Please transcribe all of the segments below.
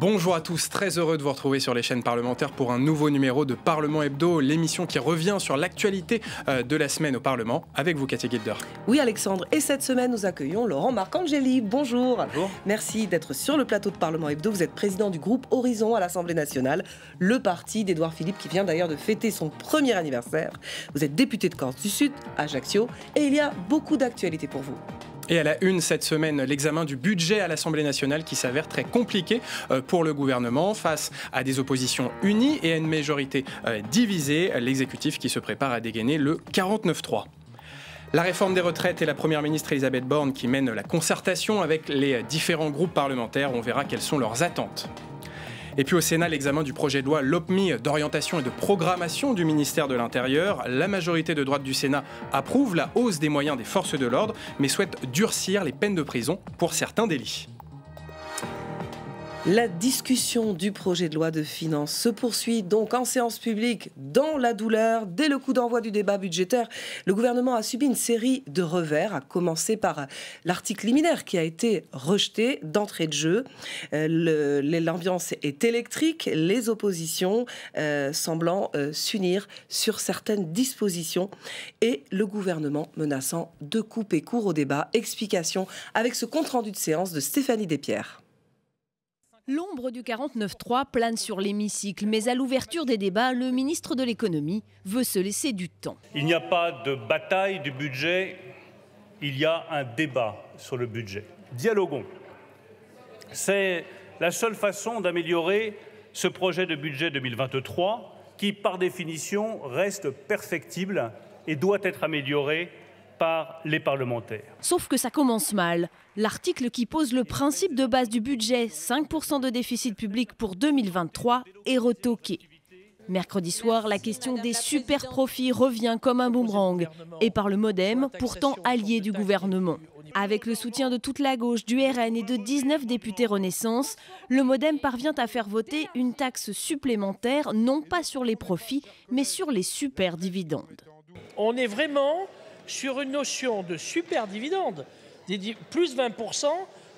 Bonjour à tous, très heureux de vous retrouver sur les chaînes parlementaires pour un nouveau numéro de Parlement Hebdo, l'émission qui revient sur l'actualité euh, de la semaine au Parlement avec vous Cathy Gilder. Oui Alexandre, et cette semaine nous accueillons Laurent Marcangeli. Bonjour. Bonjour. Merci d'être sur le plateau de Parlement Hebdo. Vous êtes président du groupe Horizon à l'Assemblée nationale, le parti d'Edouard Philippe qui vient d'ailleurs de fêter son premier anniversaire. Vous êtes député de Corse du Sud, Ajaccio, et il y a beaucoup d'actualités pour vous. Et à la une cette semaine, l'examen du budget à l'Assemblée nationale qui s'avère très compliqué euh, pour le gouvernement face à des oppositions unies et à une majorité euh, divisée, l'exécutif qui se prépare à dégainer le 49-3. La réforme des retraites et la Première ministre Elisabeth Borne qui mène la concertation avec les différents groupes parlementaires, on verra quelles sont leurs attentes. Et puis au Sénat, l'examen du projet de loi LOPMI d'orientation et de programmation du ministère de l'Intérieur. La majorité de droite du Sénat approuve la hausse des moyens des forces de l'ordre, mais souhaite durcir les peines de prison pour certains délits. La discussion du projet de loi de finances se poursuit donc en séance publique dans la douleur. Dès le coup d'envoi du débat budgétaire, le gouvernement a subi une série de revers, à commencer par l'article liminaire qui a été rejeté d'entrée de jeu. Euh, l'ambiance est électrique, les oppositions euh, semblant euh, s'unir sur certaines dispositions et le gouvernement menaçant de couper court au débat. Explication avec ce compte-rendu de séance de Stéphanie Despierres. L'ombre du 49-3 plane sur l'hémicycle, mais à l'ouverture des débats, le ministre de l'économie veut se laisser du temps. Il n'y a pas de bataille du budget, il y a un débat sur le budget. Dialoguons. C'est la seule façon d'améliorer ce projet de budget 2023 qui, par définition, reste perfectible et doit être amélioré par les parlementaires. Sauf que ça commence mal. L'article qui pose le principe de base du budget, 5% de déficit public pour 2023, est retoqué. Mercredi soir, la question des super profits revient comme un boomerang, et par le modem, pourtant allié du gouvernement. Avec le soutien de toute la gauche, du RN et de 19 députés Renaissance, le modem parvient à faire voter une taxe supplémentaire, non pas sur les profits, mais sur les super dividendes. On est vraiment sur une notion de super dividende, plus 20%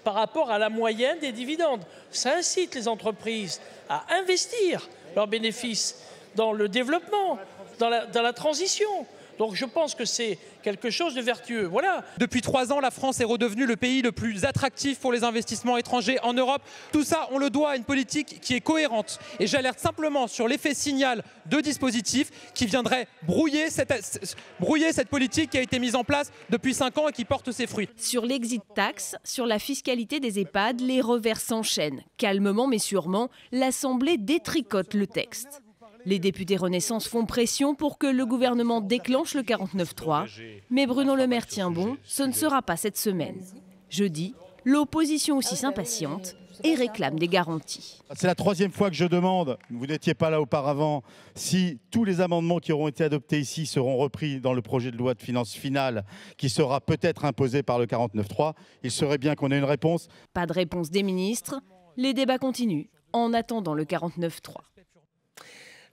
par rapport à la moyenne des dividendes. Ça incite les entreprises à investir leurs bénéfices dans le développement, dans la transition. Donc je pense que c'est quelque chose de vertueux. Voilà. Depuis trois ans, la France est redevenue le pays le plus attractif pour les investissements étrangers en Europe. Tout ça, on le doit à une politique qui est cohérente. Et j'alerte simplement sur l'effet signal de dispositifs qui viendraient brouiller cette, brouiller cette politique qui a été mise en place depuis cinq ans et qui porte ses fruits. Sur l'exit tax, sur la fiscalité des EHPAD, les revers s'enchaînent. Calmement mais sûrement, l'Assemblée détricote le texte. Les députés Renaissance font pression pour que le gouvernement déclenche le 49-3, mais Bruno Le Maire tient bon, ce ne sera pas cette semaine. Jeudi, l'opposition aussi s'impatiente et réclame des garanties. C'est la troisième fois que je demande, vous n'étiez pas là auparavant, si tous les amendements qui auront été adoptés ici seront repris dans le projet de loi de finances finale qui sera peut-être imposé par le 49-3. Il serait bien qu'on ait une réponse. Pas de réponse des ministres. Les débats continuent en attendant le 49.3.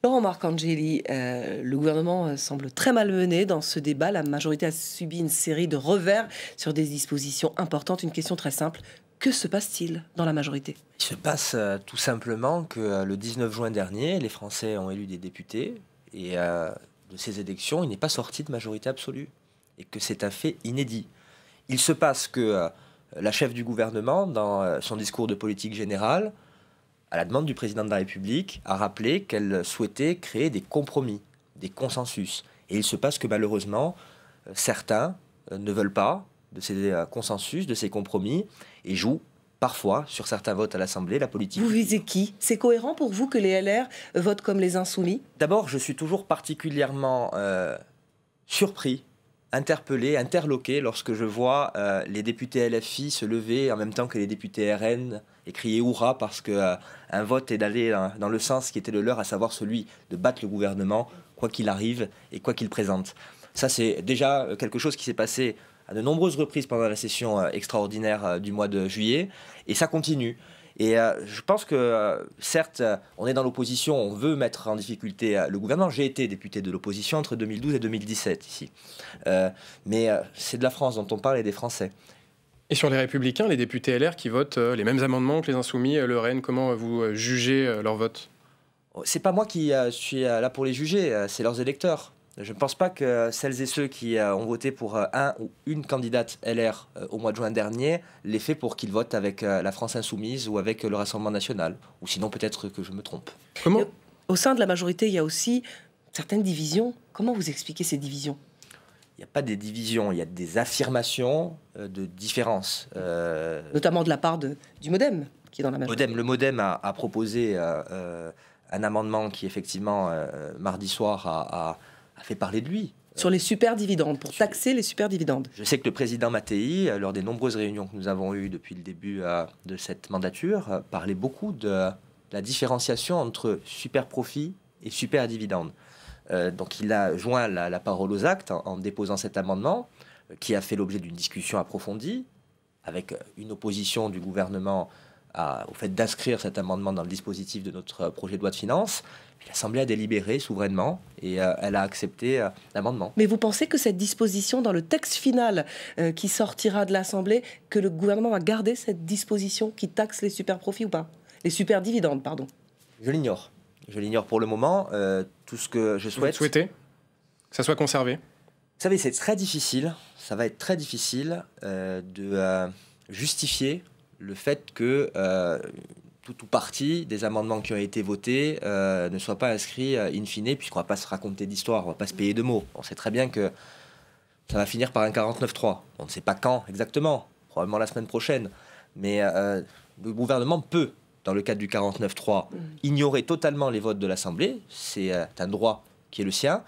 Laurent Marcangeli, euh, le gouvernement euh, semble très malmené dans ce débat. La majorité a subi une série de revers sur des dispositions importantes. Une question très simple. Que se passe-t-il dans la majorité Il se passe euh, tout simplement que le 19 juin dernier, les Français ont élu des députés et de ces élections, il n'est pas sorti de majorité absolue et que c'est un fait inédit. Il se passe que la chef du gouvernement, dans son discours de politique générale, à la demande du président de la République, a rappelé qu'elle souhaitait créer des compromis, des consensus. Et il se passe que malheureusement, euh, certains euh, ne veulent pas de ces euh, consensus, de ces compromis, et jouent parfois, sur certains votes à l'Assemblée, la politique. Vous visez qui C'est cohérent pour vous que les LR votent comme les insoumis D'abord, je suis toujours particulièrement surpris, interpellé, interloqué lorsque je vois les députés LFI se lever en même temps que les députés RN et crier hurrah parce que euh, un vote est d'aller dans le sens qui était le leur, à savoir celui de battre le gouvernement, quoi qu'il arrive et quoi qu'il présente. Ça, c'est déjà euh, quelque chose qui s'est passé à de nombreuses reprises pendant la session euh, extraordinaire du mois de juillet, et ça continue. Et je pense que, certes, on est dans l'opposition, on veut mettre en difficulté le gouvernement. J'ai été député de l'opposition entre 2012 et 2017 ici. mais c'est de la France dont on parle et des Français. Et sur les Républicains, les députés LR qui votent euh, les mêmes amendements que les Insoumis, euh, le RN, comment euh, vous jugez leur vote oh, C'est pas moi qui suis là pour les juger, c'est leurs électeurs. Je ne pense pas que celles et ceux qui ont voté pour un ou une candidate LR au mois de juin dernier l'aient fait pour qu'ils votent avec la France insoumise ou avec le Rassemblement national. Ou sinon, peut-être que je me trompe. Comment Au sein de la majorité, il y a aussi certaines divisions. Comment vous expliquez ces divisions il n'y a pas des divisions, il y a des affirmations euh, de différences. Euh, Notamment de la part du modem, qui est dans la même... Modem, le modem a, proposé euh, un amendement qui, effectivement, mardi soir, a, fait parler de lui. Sur les super dividendes, pour taxer les superdividendes Je sais que le président Mattei, lors des nombreuses réunions que nous avons eues depuis le début de cette mandature, parlait beaucoup de la différenciation entre super profit et super dividende. Euh, donc il a joint la, parole aux actes hein, en, déposant cet amendement euh, qui a fait l'objet d'une discussion approfondie avec euh, une opposition du gouvernement au fait d'inscrire cet amendement dans le dispositif de notre projet de loi de finances. L'Assemblée a délibéré souverainement et elle a accepté l'amendement. Mais vous pensez que cette disposition dans le texte final qui sortira de l'Assemblée, que le gouvernement va garder cette disposition qui taxe les super profits ou pas Les super dividendes, pardon. Je l'ignore. Je l'ignore pour le moment tout ce que je souhaite. Vous souhaitez que ça soit conservé Vous savez, c'est très difficile, ça va être très difficile euh, de euh, justifier le fait que euh, tout ou partie des amendements qui ont été votés ne soient pas inscrits in fine, puisqu'on ne va pas se raconter d'histoire, on ne va pas se payer de mots. On sait très bien que ça va finir par un 49-3. On ne sait pas quand exactement, probablement la semaine prochaine, mais le gouvernement peut dans le cadre du 49-3, mm. ignorer totalement les votes de l'Assemblée, c'est euh, un droit qui est le sien,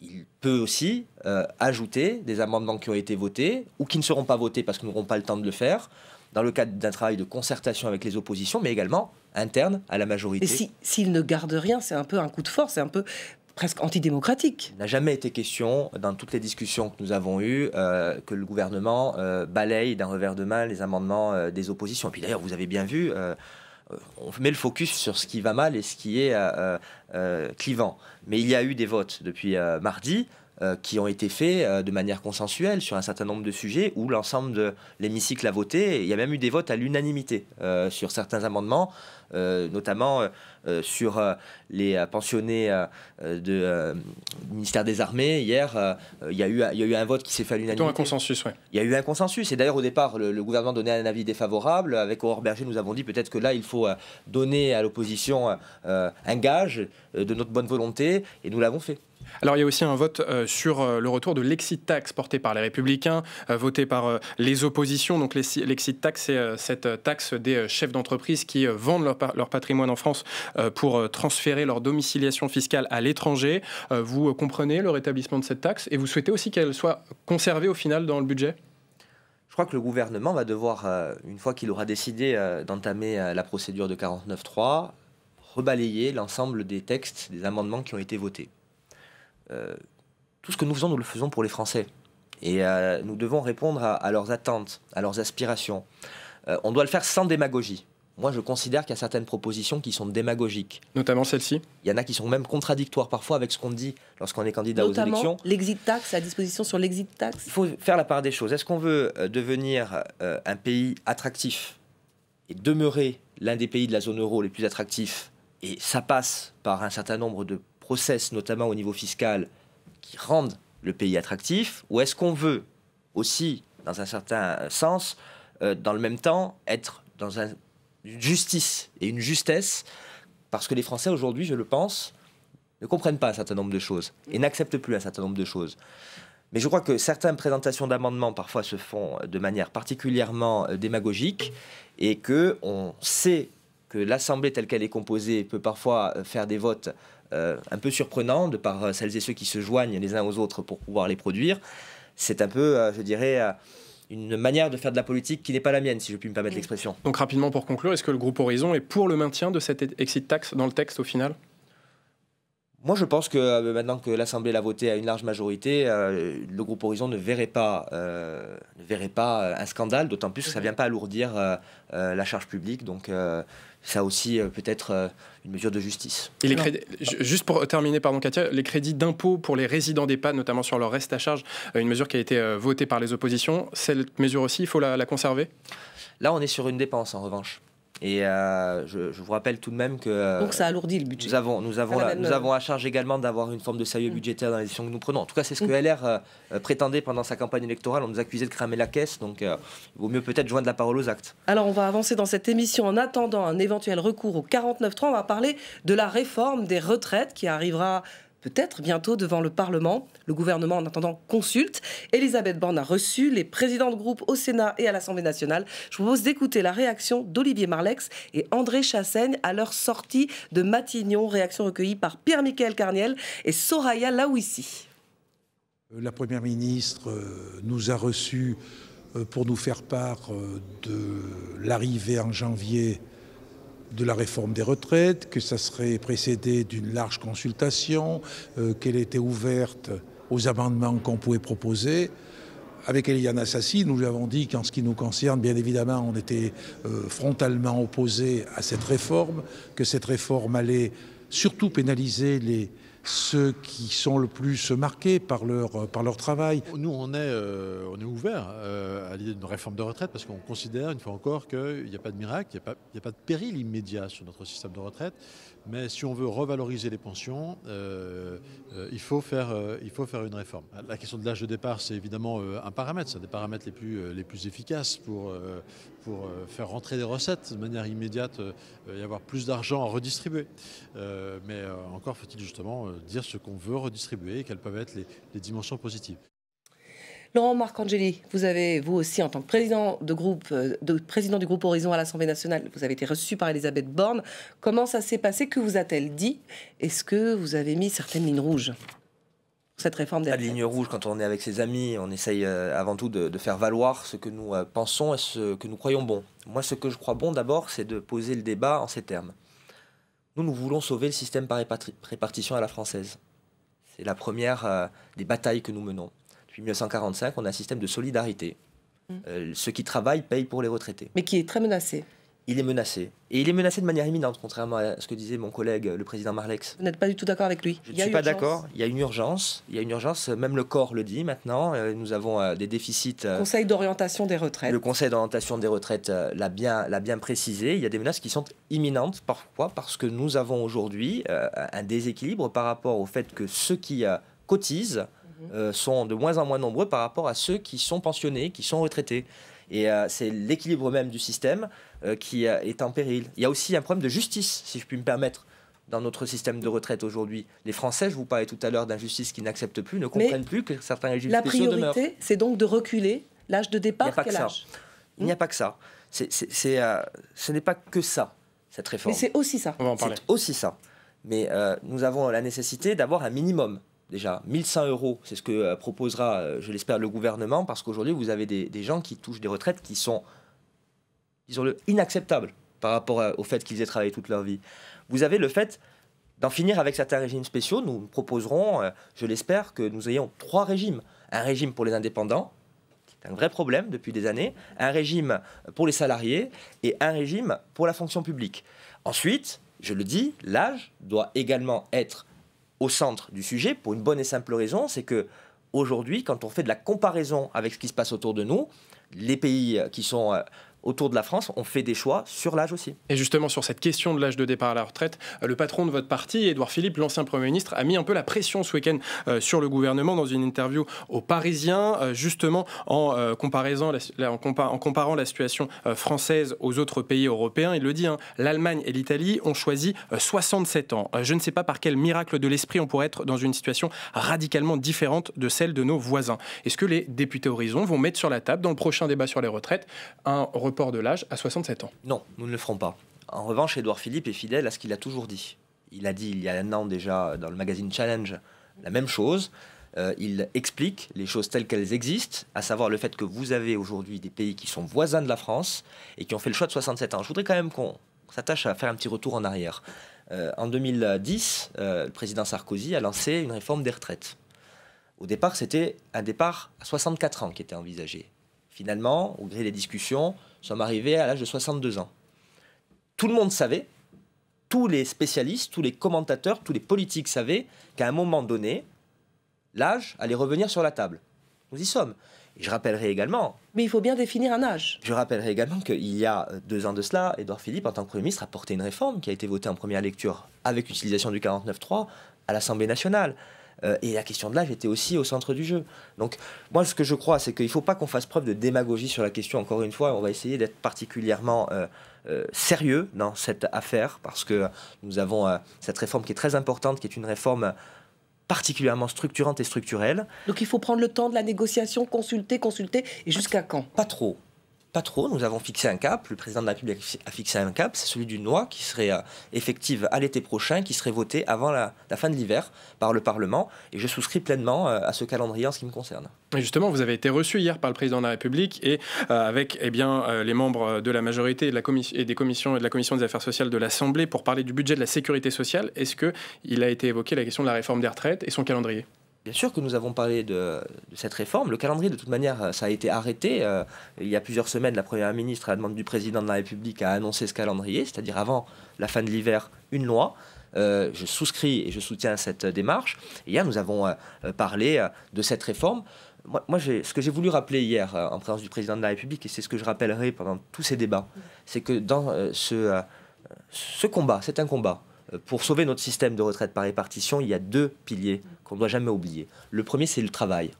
il peut aussi euh, ajouter des amendements qui ont été votés ou qui ne seront pas votés parce que nous n'aurons pas le temps de le faire, dans le cadre d'un travail de concertation avec les oppositions, mais également interne à la majorité. Et s'il ne garde rien, c'est un peu un coup de force, c'est un peu presque antidémocratique. Il n'a jamais été question, dans toutes les discussions que nous avons eues, euh, que le gouvernement balaye d'un revers de main les amendements des oppositions. Et puis d'ailleurs, vous avez bien vu euh, on met le focus sur ce qui va mal et ce qui est euh, euh, clivant. Mais il y a eu des votes depuis mardi. Euh, qui ont été faits euh, de manière consensuelle sur un certain nombre de sujets où l'ensemble de l'hémicycle a voté. il y a même eu des votes à l'unanimité euh, sur certains amendements, notamment sur les pensionnés du ministère des Armées. Hier, il y, a eu, un vote qui s'est fait à l'unanimité. Il y a eu un consensus, oui. Il y a eu un consensus. Et d'ailleurs, au départ, le, gouvernement donnait un avis défavorable. Avec Aurore Berger, nous avons dit peut-être que là, il faut donner à l'opposition un gage de notre bonne volonté. Et nous l'avons fait. Alors il y a aussi un vote euh, sur euh, le retour de l'exit tax porté par les républicains, euh, voté par les oppositions. Donc l'exit tax, c'est cette taxe des chefs d'entreprise qui vendent leur, leur, patrimoine en France pour transférer leur domiciliation fiscale à l'étranger. vous comprenez le rétablissement de cette taxe et vous souhaitez aussi qu'elle soit conservée au final dans le budget je crois que le gouvernement va devoir, une fois qu'il aura décidé d'entamer la procédure de 49.3, rebalayer l'ensemble des textes, des amendements qui ont été votés. Euh, tout ce que nous faisons, nous le faisons pour les Français. Et euh, nous devons répondre à, leurs attentes, à leurs aspirations. Euh, on doit le faire sans démagogie. Moi, je considère qu'il y a certaines propositions qui sont démagogiques. Notamment celle-ci Il y en a qui sont même contradictoires parfois avec ce qu'on dit lorsqu'on est candidat aux élections. l'exit tax, la disposition sur l'exit tax. Il faut faire la part des choses. Est-ce qu'on veut devenir un pays attractif et demeurer l'un des pays de la zone euro les plus attractifs Et ça passe par un certain nombre de process, notamment au niveau fiscal, qui rendent le pays attractif, ou est-ce qu'on veut aussi, dans un certain sens, euh, dans le même temps, être dans un, une justice et une justesse, parce que les Français aujourd'hui, je le pense, ne comprennent pas un certain nombre de choses et n'acceptent plus un certain nombre de choses. Mais je crois que certaines présentations d'amendements parfois se font de manière particulièrement euh, démagogique et que on sait que l'Assemblée telle qu'elle est composée peut parfois euh, faire des votes euh, un peu surprenant de par euh, celles et ceux qui se joignent les uns aux autres pour pouvoir les produire. C'est un peu, euh, je dirais, une manière de faire de la politique qui n'est pas la mienne, si je puis me permettre mm. l'expression. Donc rapidement pour conclure, est-ce que le groupe Horizon est pour le maintien de cette exit taxe dans le texte au final moi, je pense que euh, maintenant que l'Assemblée l'a voté à une large majorité, euh, le groupe Horizon ne verrait pas, euh, verrait pas un scandale, d'autant plus que ça ne mhm. vient pas alourdir la charge publique. Donc, ça aussi peut-être une mesure de justice. Et juste pour terminer, pardon Katia, les crédits d'impôt pour les résidents d'EHPAD, notamment sur leur reste à charge, une mesure qui a été votée par les oppositions, cette mesure aussi, il faut la conserver Là, on est sur une dépense, en revanche. Et euh, je, vous rappelle tout de même que. Euh, donc ça alourdit le budget. Nous avons, nous avons, nous euh, avons à charge également d'avoir une forme de sérieux mm. budgétaire dans les décisions que nous prenons. En tout cas, c'est ce mm. que LR prétendait pendant sa campagne électorale. On nous accusait de cramer la caisse, donc il vaut mieux peut-être joindre la parole aux actes. Alors on va avancer dans cette émission en attendant un éventuel recours au 49-3. On va parler de la réforme des retraites qui arrivera peut-être bientôt devant le Parlement. Le gouvernement, en attendant, consulte. Elisabeth Borne a reçu les présidents de groupe au Sénat et à l'Assemblée nationale. Je vous propose d'écouter la réaction d'Olivier Marlex et André Chassaigne à leur sortie de Matignon. Réaction recueillie par Pierre-Michel Carniel et Soraya Laouissi. Euh, la Première ministre euh, nous a reçus euh, pour nous faire part de l'arrivée en janvier de la réforme des retraites, que ça serait précédé d'une large consultation, euh, qu'elle était ouverte aux amendements qu'on pouvait proposer. Avec Eliane Assassi, nous lui avons dit qu'en ce qui nous concerne, bien évidemment, on était euh, frontalement opposé à cette réforme, que cette réforme allait surtout pénaliser les ceux qui sont le plus marqués par leur, euh, travail. Nous, on est, euh, ouverts ouvert euh, à l'idée d'une réforme de retraite parce qu'on considère, une fois encore, qu'il n'y a pas de miracle, il n'y a, pas de péril immédiat sur notre système de retraite. Mais si on veut revaloriser les pensions, euh, euh, euh, il, faut faire, une réforme. La question de l'âge de départ, c'est évidemment un paramètre, c'est un des paramètres les plus, efficaces pour, faire rentrer des recettes de manière immédiate et avoir plus d'argent à redistribuer. mais encore faut-il justement dire ce qu'on veut redistribuer et quelles peuvent être les dimensions positives. Laurent Marcangeli, vous avez, vous aussi, en tant que président, de groupe, euh, de, président du groupe Horizon à l'Assemblée nationale, vous avez été reçu par Elisabeth Borne. Comment ça s'est passé Que vous a-t-elle dit Est-ce que vous avez mis certaines lignes rouges cette réforme des La ligne rouge, quand on est avec ses amis, on essaye euh, avant tout de, faire valoir ce que nous euh, pensons et ce que nous croyons bon. Moi, ce que je crois bon d'abord, c'est de poser le débat en ces termes. Nous, nous voulons sauver le système par répartition à la française. C'est la première des batailles que nous menons. Depuis 1945, on a un système de solidarité. Mm. Euh, ceux qui travaillent payent pour les retraités. Mais qui est très menacé. Il est menacé. Et il est menacé de manière imminente, contrairement à ce que disait mon collègue, le président Marlex. Vous n'êtes pas du tout d'accord avec lui Je ne suis pas d'accord. Il y a une urgence. Il y a une urgence. Même le corps le dit maintenant. Euh, nous avons euh, des déficits. Le Conseil d'orientation des retraites. Le Conseil d'orientation des retraites l'a bien, l'a bien précisé. Il y a des menaces qui sont imminentes. Pourquoi Parce que nous avons aujourd'hui un déséquilibre par rapport au fait que ceux qui cotisent euh, sont de moins en moins nombreux par rapport à ceux qui sont pensionnés, qui sont retraités. Et euh, c'est l'équilibre même du système euh, qui est en péril. Il y a aussi un problème de justice, si je puis me permettre dans notre système de retraite aujourd'hui. Les Français, je vous parlais tout à l'heure d'injustice qui n'acceptent plus, ne comprennent plus que certains régimes la La priorité, c'est donc de reculer l'âge de départ. Il n'y a pas que ça. Il n'y a pas que ça. ce n'est pas que ça, cette réforme. Mais c'est aussi ça. On C'est aussi ça. Mais nous avons la nécessité d'avoir un minimum déjà 1100 euros, c'est ce que euh, proposera, euh, je l'espère, le gouvernement, parce qu'aujourd'hui, vous avez des, des, gens qui touchent des retraites qui sont, disons-le, inacceptables par rapport euh, au fait qu'ils aient travaillé toute leur vie. Vous avez le fait d'en finir avec certains régimes spéciaux. Nous proposerons, je l'espère, que nous ayons trois régimes. Un régime pour les indépendants, qui est un vrai problème depuis des années, un régime pour les salariés et un régime pour la fonction publique. Ensuite, je le dis, l'âge doit également être au centre du sujet pour une bonne et simple raison, c'est que aujourd'hui, quand on fait de la comparaison avec ce qui se passe autour de nous, les pays qui sont euh, autour de la France, on fait des choix sur l'âge aussi. Et justement, sur cette question de l'âge de départ à la retraite, euh, le patron de votre parti, Édouard Philippe, l'ancien Premier ministre, a mis un peu la pression ce week-end euh, sur le gouvernement dans une interview aux Parisiens, euh, justement en, comparant la situation française aux autres pays européens. Il le dit, hein, l'Allemagne et l'Italie ont choisi 67 ans. je ne sais pas par quel miracle de l'esprit on pourrait être dans une situation radicalement différente de celle de nos voisins. Est-ce que les députés Horizon vont mettre sur la table, dans le prochain débat sur les retraites, un port de l'âge à 67 ans. Non, nous ne le ferons pas. En revanche, Édouard Philippe est fidèle à ce qu'il a toujours dit. Il a dit il y a un an déjà dans le magazine Challenge la même chose. Euh, il explique les choses telles qu'elles existent, à savoir le fait que vous avez aujourd'hui des pays qui sont voisins de la France et qui ont fait le choix de 67 ans. Je voudrais quand même qu'on s'attache à faire un petit retour en arrière. Euh, en 2010, euh, le président Sarkozy a lancé une réforme des retraites. Au départ, c'était un départ à 64 ans qui était envisagé. Finalement, au gré des discussions, sommes arrivés à l'âge de 62 ans. Tout le monde savait, tous les spécialistes, tous les commentateurs, tous les politiques savaient qu'à un moment donné, l'âge allait revenir sur la table. Nous y sommes. je rappellerai également. Mais il faut bien définir un âge. Je rappellerai également qu'il y a euh, deux ans de cela, Édouard Philippe, en tant que Premier ministre, a porté une réforme qui a été votée en première lecture avec utilisation du 49.3 à l'Assemblée nationale. Euh, et la question de l'âge était aussi au centre du jeu. Donc moi, ce que je crois, c'est qu'il ne faut pas qu'on fasse preuve de démagogie sur la question. Encore une fois, on va essayer d'être particulièrement euh, euh, sérieux dans cette affaire, parce que nous avons cette réforme qui est très importante, qui est une réforme particulièrement structurante et structurelle. Donc il faut prendre le temps de la négociation, consulter, consulter, et jusqu'à quand Pas trop. Pas trop. Nous avons fixé un cap. Le président de la République a fixé un cap. C'est celui d'une loi qui serait euh, effective à l'été prochain, qui serait votée avant la, fin de l'hiver par le Parlement. Et je souscris pleinement euh, à ce calendrier en ce qui me concerne. justement, vous avez été reçu hier par le président de la République et euh, avec eh bien, les membres de la majorité et, de la et des commissions et de la commission des affaires sociales de l'Assemblée pour parler du budget de la sécurité sociale. Est-ce qu'il a été évoqué la question de la réforme des retraites et son calendrier Bien sûr que nous avons parlé de, cette réforme. Le calendrier, de toute manière, euh, ça a été arrêté. Euh, il y a plusieurs semaines, la Première ministre, à la demande du Président de la République, a annoncé ce calendrier, c'est-à-dire avant la fin de l'hiver, une loi. Euh, je souscris et je soutiens cette démarche. Et hier, nous avons parlé de cette réforme. Moi, ce que j'ai voulu rappeler hier en présence du Président de la République, et c'est ce que je rappellerai pendant tous ces débats, c'est que dans ce, ce combat, c'est un combat, euh, pour sauver notre système de retraite par répartition, il y a deux piliers qu'on ne doit jamais oublier. Le premier, c'est le travail.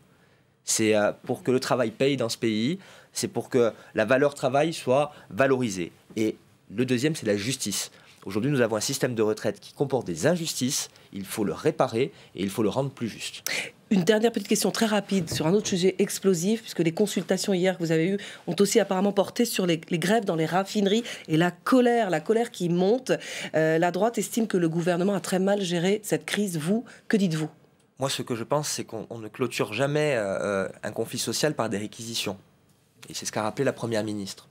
C'est euh, pour que le travail paye dans ce pays, c'est pour que la valeur travail soit valorisée. Et le deuxième, c'est la justice. Aujourd'hui, nous avons un système de retraite qui comporte des injustices, il faut le réparer et il faut le rendre plus juste. Une dernière petite question très rapide sur un autre sujet explosif, puisque les consultations hier que vous avez eues ont aussi apparemment porté sur les, grèves dans les raffineries et la colère, la colère qui monte. Euh, la droite estime que le gouvernement a très mal géré cette crise. Vous, que dites-vous Moi, ce que je pense, c'est qu'on ne clôture jamais euh, un conflit social par des réquisitions. Et c'est ce qu'a rappelé la Première ministre.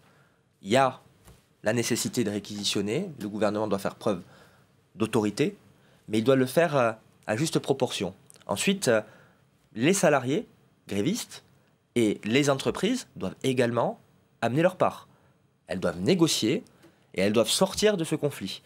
Il y a la nécessité de réquisitionner, le gouvernement doit faire preuve d'autorité, mais il doit le faire euh, à juste proportion. Ensuite, les salariés grévistes et les entreprises doivent également amener leur part. Elles doivent négocier et elles doivent sortir de ce conflit.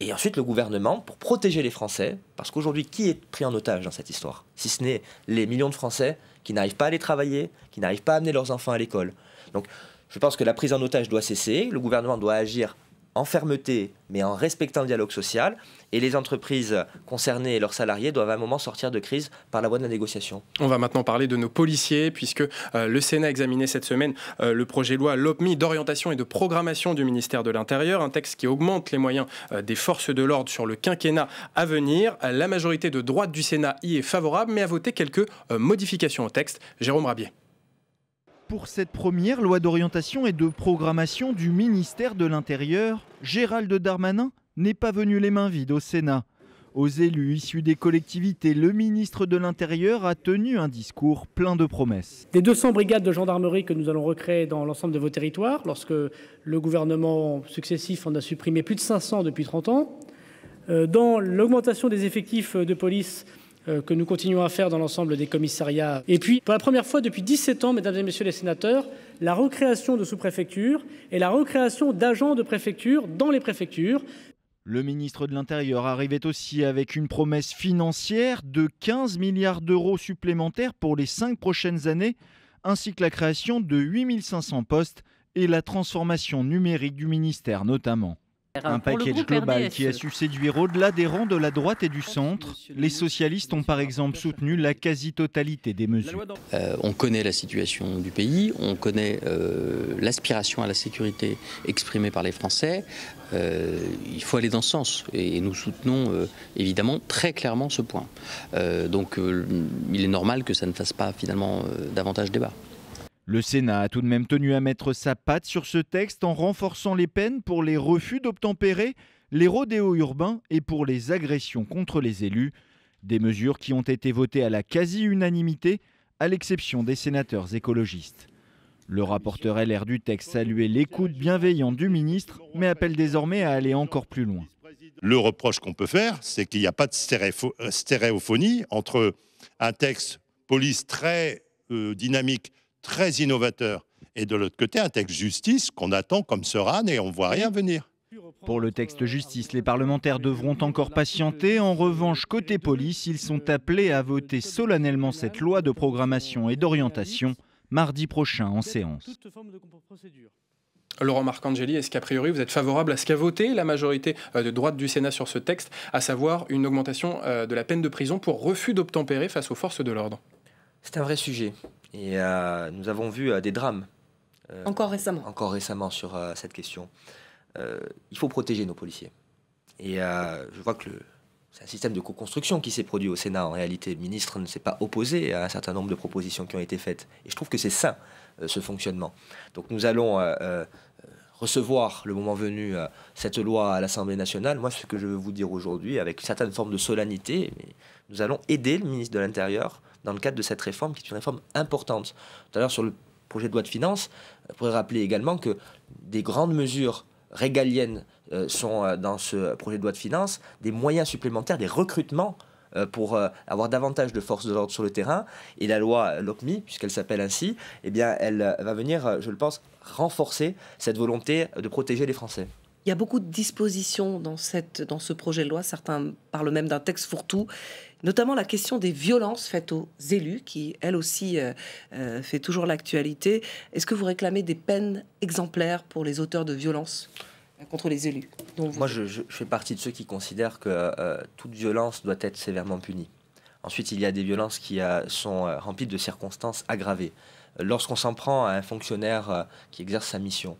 Et ensuite, le gouvernement, pour protéger les Français, parce qu'aujourd'hui, qui est pris en otage dans cette histoire Si ce n'est les millions de Français qui n'arrivent pas à aller travailler, qui n'arrivent pas à amener leurs enfants à l'école. Donc, je pense que la prise en otage doit cesser, le gouvernement doit agir en fermeté, mais en respectant le dialogue social. Et les entreprises concernées et leurs salariés doivent à un moment sortir de crise par la voie de la négociation. On va maintenant parler de nos policiers, puisque euh, le Sénat a examiné cette semaine euh, le projet de loi LOPMI d'orientation et de programmation du ministère de l'Intérieur, un texte qui augmente les moyens euh, des forces de l'ordre sur le quinquennat à venir. La majorité de droite du Sénat y est favorable, mais a voté quelques modifications au texte. Jérôme Rabier. Pour cette première loi d'orientation et de programmation du ministère de l'Intérieur, Gérald Darmanin n'est pas venu les mains vides au Sénat. Aux élus issus des collectivités, le ministre de l'Intérieur a tenu un discours plein de promesses. Des 200 brigades de gendarmerie que nous allons recréer dans l'ensemble de vos territoires, lorsque le gouvernement successif en a supprimé plus de 500 depuis 30 ans, euh, dans l'augmentation des effectifs de police euh, que nous continuons à faire dans l'ensemble des commissariats. Et puis, pour la première fois depuis 17 ans, mesdames et messieurs les sénateurs, la recréation de sous-préfectures et la recréation d'agents de préfecture dans les préfectures. Le ministre de l'Intérieur arrivait aussi avec une promesse financière de 15 milliards d'euros supplémentaires pour les 5 prochaines années, ainsi que la création de 8500 postes et la transformation numérique du ministère notamment. Un package global qui a su séduire au-delà des rangs de la droite et du ah, centre. Les socialistes ont par exemple soutenu la quasi-totalité des mesures. Euh, on connaît la situation du pays, on connaît euh, l'aspiration à la sécurité exprimée par les Français. Euh, il faut aller dans ce sens et nous soutenons évidemment très clairement ce point. donc il est normal que ça ne fasse pas finalement davantage débat. Le Sénat a tout de même tenu à mettre sa patte sur ce texte en renforçant les peines pour les refus d'obtempérer, les rodéos urbains et pour les agressions contre les élus. Des mesures qui ont été votées à la quasi-unanimité, à l'exception des sénateurs écologistes. Le rapporteur LR du texte saluait l'écoute bienveillante du ministre, mais appelle désormais à aller encore plus loin. Le reproche qu'on peut faire, c'est qu'il n'y a pas de stéréophonie entre un texte police très euh, dynamique très innovateur. Et de l'autre côté, un texte justice qu'on attend comme Serane et on voit rien venir. Pour le texte justice, les parlementaires devront encore patienter. En revanche, côté police, ils sont appelés à voter solennellement cette loi de programmation et d'orientation mardi prochain en séance. Laurent Marcangeli, est-ce qu'a priori vous êtes favorable à ce qu'a voté la majorité euh, de droite du Sénat sur ce texte, à savoir une augmentation euh, de la peine de prison pour refus d'obtempérer face aux forces de l'ordre C'est un vrai sujet. Et euh, nous avons vu euh, des drames. Euh, encore récemment. Encore récemment sur cette question. il faut protéger nos policiers. Et je vois que c'est un système de co-construction qui s'est produit au Sénat. En réalité, le ministre ne s'est pas opposé à un certain nombre de propositions qui ont été faites. Et je trouve que c'est sain, ce fonctionnement. Donc nous allons recevoir le moment venu cette loi à l'Assemblée nationale, moi ce que je veux vous dire aujourd'hui, avec une certaine forme de solennité, nous allons aider le ministre de l'Intérieur dans le cadre de cette réforme, qui est une réforme importante. Tout à l'heure, sur le projet de loi de finances, je euh, voudrais rappeler également que des grandes mesures régaliennes euh, sont euh, dans ce projet de loi de finances, des moyens supplémentaires, des recrutements pour avoir davantage de forces de l'ordre sur le terrain. Et la loi LOCMI, puisqu'elle s'appelle ainsi, eh bien, elle va venir, je le pense, renforcer cette volonté de protéger les Français. Il y a beaucoup de dispositions dans, cette, dans ce projet de loi. Certains parlent même d'un texte fourre-tout notamment la question des violences faites aux élus, qui elle aussi euh, euh, fait toujours l'actualité. Est-ce que vous réclamez des peines exemplaires pour les auteurs de violences euh, contre les élus Moi, je, fais partie de ceux qui considèrent que toute violence doit être sévèrement punie. Ensuite, il y a des violences qui sont remplies de circonstances aggravées. Lorsqu'on s'en prend à un fonctionnaire qui exerce sa mission,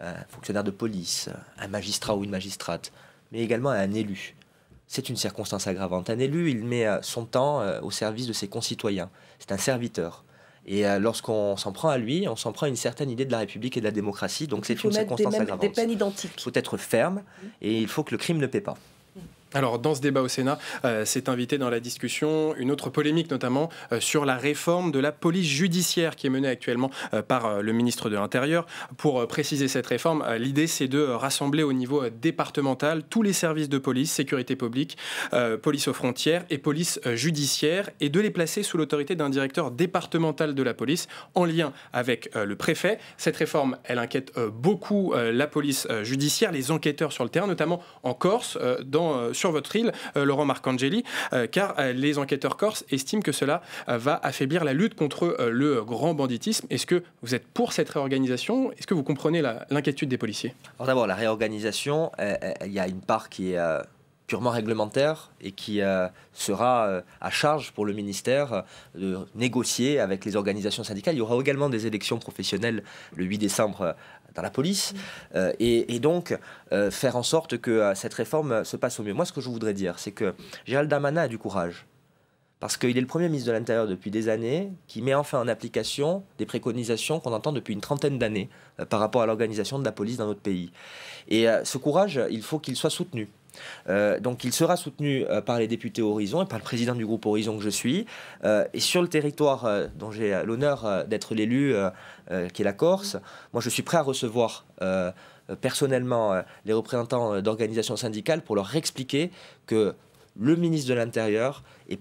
un fonctionnaire de police, un magistrat ou une magistrate, mais également à un élu, c'est une circonstance aggravante. Un élu, il met euh, son temps euh, au service de ses concitoyens. C'est un serviteur. Et euh, lorsqu'on s'en prend à lui, on s'en prend à une certaine idée de la République et de la démocratie. Donc c'est une circonstance aggravante. Il faut être ferme et il faut que le crime ne paie pas. Alors, dans ce débat au Sénat, c'est euh, invité dans la discussion une autre polémique, notamment euh, sur la réforme de la police judiciaire qui est menée actuellement euh, par le ministre de l'Intérieur. Pour préciser cette réforme, l'idée c'est de rassembler au niveau départemental tous les services de police, sécurité publique, police aux frontières et police judiciaire, et de les placer sous l'autorité d'un directeur départemental de la police en lien avec le préfet. Cette réforme, elle inquiète beaucoup la police judiciaire, les enquêteurs sur le terrain, notamment en Corse, dans sur votre île, euh, Laurent Marcangeli, euh, car euh, les enquêteurs corses estiment que cela va affaiblir la lutte contre le grand banditisme. Est-ce que vous êtes pour cette réorganisation Est-ce que vous comprenez l'inquiétude des policiers Alors d'abord, la réorganisation, il y a une part qui est purement réglementaire et qui euh, sera euh, à charge pour le ministère euh, de négocier avec les organisations syndicales. Il y aura également des élections professionnelles le 8 décembre dans la police et, et, donc faire en sorte que cette réforme se passe au mieux. Moi, ce que je voudrais dire, c'est que Gérald Darmanin a du courage. Parce qu'il est le premier ministre de l'Intérieur depuis des années qui met enfin en application des préconisations qu'on entend depuis une trentaine d'années par rapport à l'organisation de la police dans notre pays. Et ce courage, il faut qu'il soit soutenu. Euh, donc il sera soutenu euh, par les députés Horizon et par le président du groupe Horizon que je suis. Euh, et sur le territoire dont j'ai l'honneur d'être l'élu, qui est la Corse, moi je suis prêt à recevoir personnellement les représentants d'organisations syndicales pour leur expliquer que le ministre de l'Intérieur est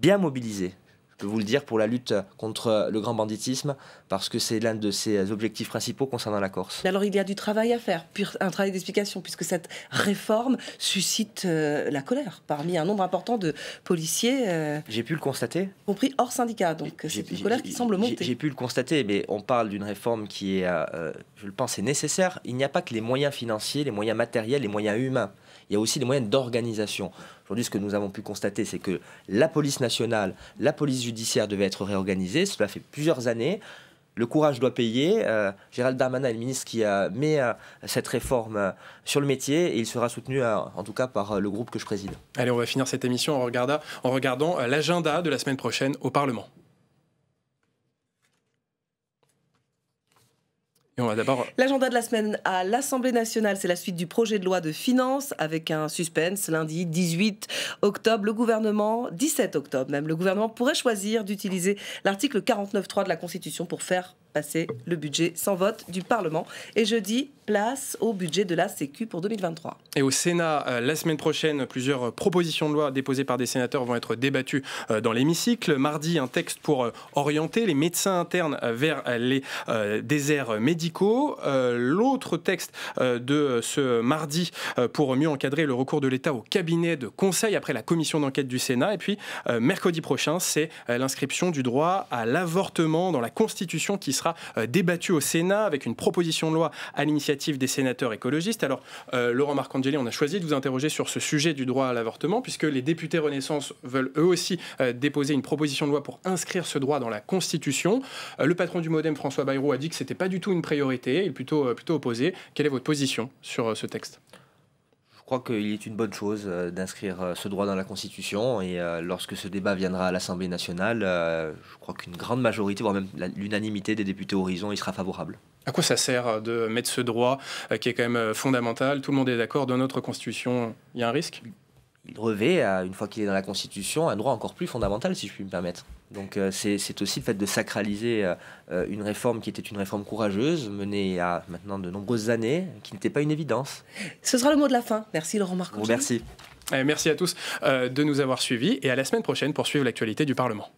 bien mobilisé je peux vous le dire, pour la lutte contre le grand banditisme, parce que c'est l'un de ses objectifs principaux concernant la Corse. Alors il y a du travail à faire, un travail d'explication, puisque cette réforme suscite euh, la colère parmi un nombre important de policiers. Euh, j'ai pu le constater. Compris hors syndicat, donc euh, c'est une colère qui semble monter. J'ai pu le constater, mais on parle d'une réforme qui est, je le pense, est nécessaire. Il n'y a pas que les moyens financiers, les moyens matériels, les moyens humains il y a aussi des moyens d'organisation. Aujourd'hui, ce que nous avons pu constater, c'est que la police nationale, la police judiciaire devait être réorganisée. Cela fait plusieurs années. Le courage doit payer. Euh, Gérald Darmanin est le ministre qui a mis euh, cette réforme euh, sur le métier et il sera soutenu, en tout cas, par le groupe que je préside. Allez, on va finir cette émission en regardant l'agenda de la semaine prochaine au Parlement. L'agenda de la semaine à l'Assemblée nationale, c'est la suite du projet de loi de finances avec un suspense lundi 18 octobre. Le gouvernement, 17 octobre même, le gouvernement pourrait choisir d'utiliser l'article 49.3 de la Constitution pour faire passer le budget sans vote du Parlement. Et jeudi, place au budget de la Sécu pour 2023. Et au Sénat, euh, la semaine prochaine, plusieurs euh, propositions de loi déposées par des sénateurs vont être débattues euh, dans l'hémicycle. Mardi, un texte pour orienter les médecins internes vers les déserts médicaux. L'autre texte de ce mardi pour mieux encadrer le recours de l'État au cabinet de conseil après la commission d'enquête du Sénat. Et puis, mercredi prochain, c'est l'inscription du droit à l'avortement dans la Constitution qui sera débattue au Sénat avec une proposition de loi à l'initiative des sénateurs écologistes. Alors, euh, Laurent Marcangeli, on a choisi de vous interroger sur ce sujet du droit à l'avortement, puisque les députés Renaissance veulent eux aussi euh, déposer une proposition de loi pour inscrire ce droit dans la Constitution. Euh, le patron du Modem, François Bayrou, a dit que c'était pas du tout une priorité, il est plutôt, plutôt opposé. Quelle est votre position sur ce texte je crois qu'il est une bonne chose d'inscrire ce droit dans la Constitution et lorsque ce débat viendra à l'Assemblée nationale, je crois qu'une grande majorité, voire même l'unanimité des députés Horizon y sera favorable. À quoi ça sert euh, de mettre ce droit euh, qui est quand même euh, fondamental Tout le monde est d'accord dans notre Constitution. Il y a un risque il revêt, une fois qu'il est dans la Constitution, un droit encore plus fondamental, si je puis me permettre. Donc c'est aussi le fait de sacraliser une réforme qui était une réforme courageuse, menée il y a maintenant de nombreuses années, qui n'était pas une évidence. Ce sera le mot de la fin. Merci Laurent Marcon. Merci. Eh, merci à tous de nous avoir suivis et à la semaine prochaine pour suivre l'actualité du Parlement.